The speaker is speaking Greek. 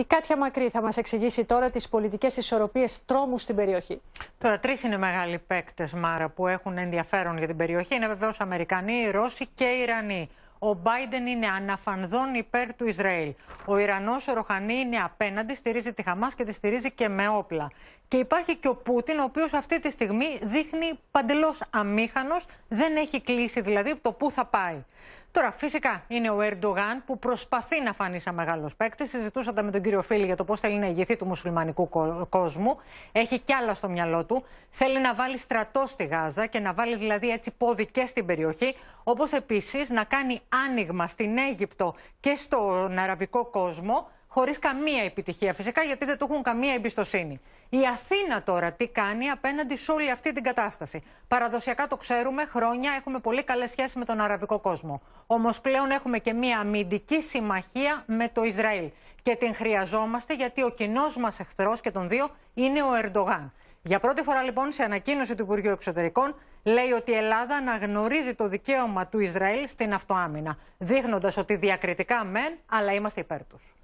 Η Κάτια Μακρύ θα μας εξηγήσει τώρα τις πολιτικές ισορροπίες τρόμου στην περιοχή. Τώρα, τρεις είναι μεγάλοι παίκτες, Μάρα, που έχουν ενδιαφέρον για την περιοχή. Είναι βεβαίως Αμερικανοί, Ρώσοι και Ιρανοί. Ο Μπάιντεν είναι αναφανδόν υπέρ του Ισραήλ. Ο Ιρανός, ο Ροχανή, είναι απέναντι, στηρίζει τη Χαμάς και τη στηρίζει και με όπλα. Και υπάρχει και ο Πούτιν, ο οποίος αυτή τη στιγμή δείχνει παντελώς αμήχανος, δεν έχει κλείσει δηλαδή το πού θα πάει. Τώρα, φυσικά είναι ο Ερντογάν που προσπαθεί να φανεί σαν μεγάλος παίκτης. Συζητούσατε με τον κύριο Φίλη για το πώς θέλει να ηγηθεί του μουσουλμανικού κόσμου. Έχει κι άλλα στο μυαλό του. Θέλει να βάλει στρατό στη Γάζα και να βάλει δηλαδή έτσι πόδι και στην περιοχή. Όπως επίσης να κάνει άνοιγμα στην Αίγυπτο και στον αραβικό κόσμο χωρίς καμία επιτυχία φυσικά, γιατί δεν του έχουν καμία εμπιστοσύνη. Η Αθήνα τώρα τι κάνει απέναντι σε όλη αυτή την κατάσταση. Παραδοσιακά το ξέρουμε, χρόνια έχουμε πολύ καλές σχέσεις με τον αραβικό κόσμο. Όμως πλέον έχουμε και μία αμυντική συμμαχία με το Ισραήλ. Και την χρειαζόμαστε γιατί ο κοινός μας εχθρός και των δύο είναι ο Ερντογάν. Για πρώτη φορά λοιπόν σε ανακοίνωση του Υπουργείου Εξωτερικών λέει ότι η Ελλάδα αναγνωρίζει το δικαίωμα του Ισραήλ στην αυτοάμυνα, δείχνοντας ότι διακριτικά μεν, αλλά είμαστε υπέρ τους.